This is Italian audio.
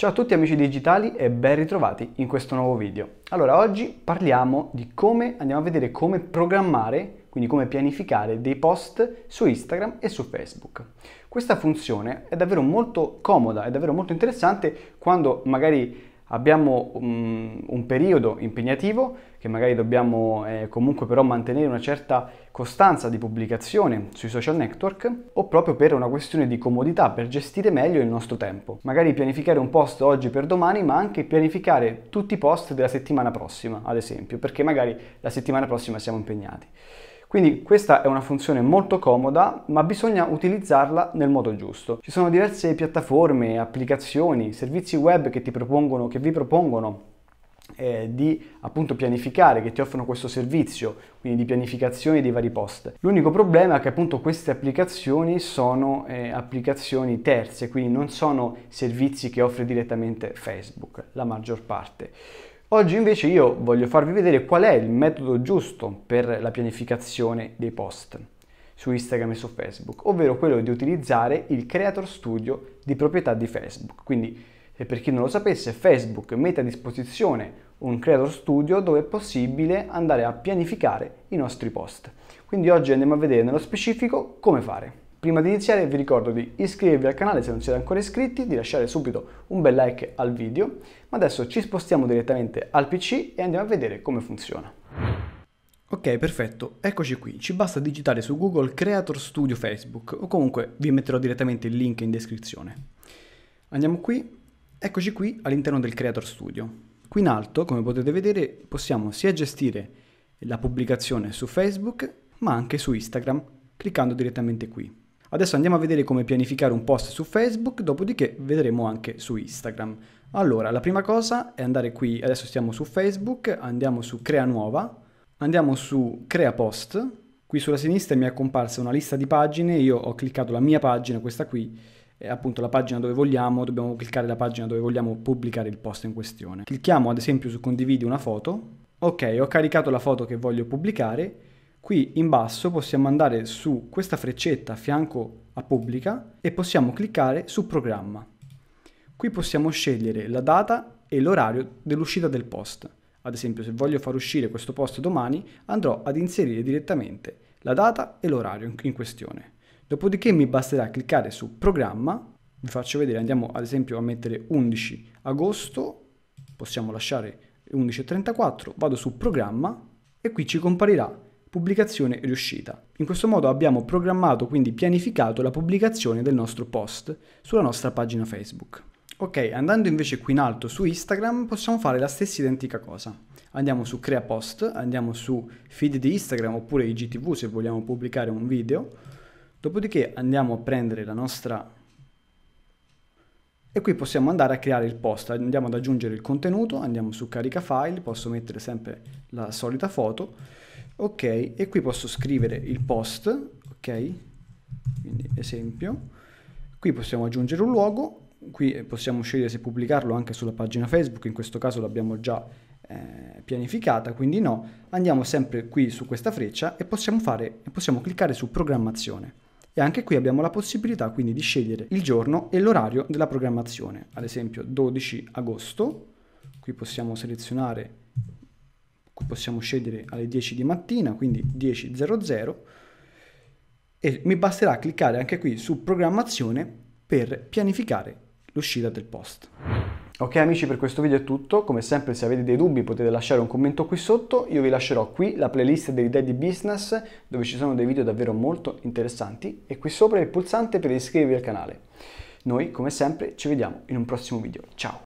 Ciao a tutti amici digitali e ben ritrovati in questo nuovo video. Allora, oggi parliamo di come andiamo a vedere come programmare, quindi come pianificare dei post su Instagram e su Facebook. Questa funzione è davvero molto comoda, è davvero molto interessante quando magari abbiamo um, un periodo impegnativo che magari dobbiamo eh, comunque però mantenere una certa costanza di pubblicazione sui social network o proprio per una questione di comodità, per gestire meglio il nostro tempo. Magari pianificare un post oggi per domani, ma anche pianificare tutti i post della settimana prossima, ad esempio, perché magari la settimana prossima siamo impegnati. Quindi questa è una funzione molto comoda, ma bisogna utilizzarla nel modo giusto. Ci sono diverse piattaforme, applicazioni, servizi web che ti propongono, che vi propongono eh, di appunto pianificare, che ti offrono questo servizio, quindi di pianificazione dei vari post. L'unico problema è che appunto queste applicazioni sono eh, applicazioni terze, quindi non sono servizi che offre direttamente Facebook, la maggior parte. Oggi invece io voglio farvi vedere qual è il metodo giusto per la pianificazione dei post su Instagram e su Facebook, ovvero quello di utilizzare il Creator Studio di proprietà di Facebook. Quindi, eh, per chi non lo sapesse, Facebook mette a disposizione un Creator Studio dove è possibile andare a pianificare i nostri post. Quindi oggi andiamo a vedere nello specifico come fare. Prima di iniziare vi ricordo di iscrivervi al canale se non siete ancora iscritti, di lasciare subito un bel like al video, ma adesso ci spostiamo direttamente al PC e andiamo a vedere come funziona. Ok, perfetto, eccoci qui, ci basta digitare su Google Creator Studio Facebook o comunque vi metterò direttamente il link in descrizione. Andiamo qui, eccoci qui all'interno del Creator Studio. Qui in alto, come potete vedere, possiamo sia gestire la pubblicazione su Facebook ma anche su Instagram cliccando direttamente qui. Adesso andiamo a vedere come pianificare un post su Facebook, dopodiché vedremo anche su Instagram. Allora, la prima cosa è andare qui, adesso stiamo su Facebook, andiamo su Crea Nuova, andiamo su Crea Post, qui sulla sinistra mi è comparsa una lista di pagine, io ho cliccato la mia pagina, questa qui, è appunto la pagina dove vogliamo, dobbiamo cliccare la pagina dove vogliamo pubblicare il post in questione. Clicchiamo ad esempio su condividi una foto, ok, ho caricato la foto che voglio pubblicare, Qui in basso possiamo andare su questa freccetta a fianco a pubblica e possiamo cliccare su programma. Qui possiamo scegliere la data e l'orario dell'uscita del post. Ad esempio se voglio far uscire questo post domani andrò ad inserire direttamente la data e l'orario in questione. Dopodiché mi basterà cliccare su programma, vi faccio vedere, andiamo ad esempio a mettere 11 agosto, possiamo lasciare 11.34, vado su programma e qui ci comparirà Pubblicazione riuscita. In questo modo abbiamo programmato, quindi pianificato la pubblicazione del nostro post sulla nostra pagina Facebook. Ok, andando invece qui in alto su Instagram possiamo fare la stessa identica cosa. Andiamo su Crea Post, andiamo su Feed di Instagram oppure IGTV se vogliamo pubblicare un video. Dopodiché andiamo a prendere la nostra... E qui possiamo andare a creare il post, andiamo ad aggiungere il contenuto, andiamo su Carica File, posso mettere sempre la solita foto ok e qui posso scrivere il post ok quindi esempio qui possiamo aggiungere un luogo qui eh, possiamo scegliere se pubblicarlo anche sulla pagina facebook in questo caso l'abbiamo già eh, pianificata quindi no andiamo sempre qui su questa freccia e possiamo fare possiamo cliccare su programmazione e anche qui abbiamo la possibilità quindi di scegliere il giorno e l'orario della programmazione ad esempio 12 agosto qui possiamo selezionare possiamo scegliere alle 10 di mattina, quindi 10.00 e mi basterà cliccare anche qui su programmazione per pianificare l'uscita del post. Ok amici per questo video è tutto, come sempre se avete dei dubbi potete lasciare un commento qui sotto, io vi lascerò qui la playlist delle idee business dove ci sono dei video davvero molto interessanti e qui sopra il pulsante per iscrivervi al canale. Noi come sempre ci vediamo in un prossimo video, ciao!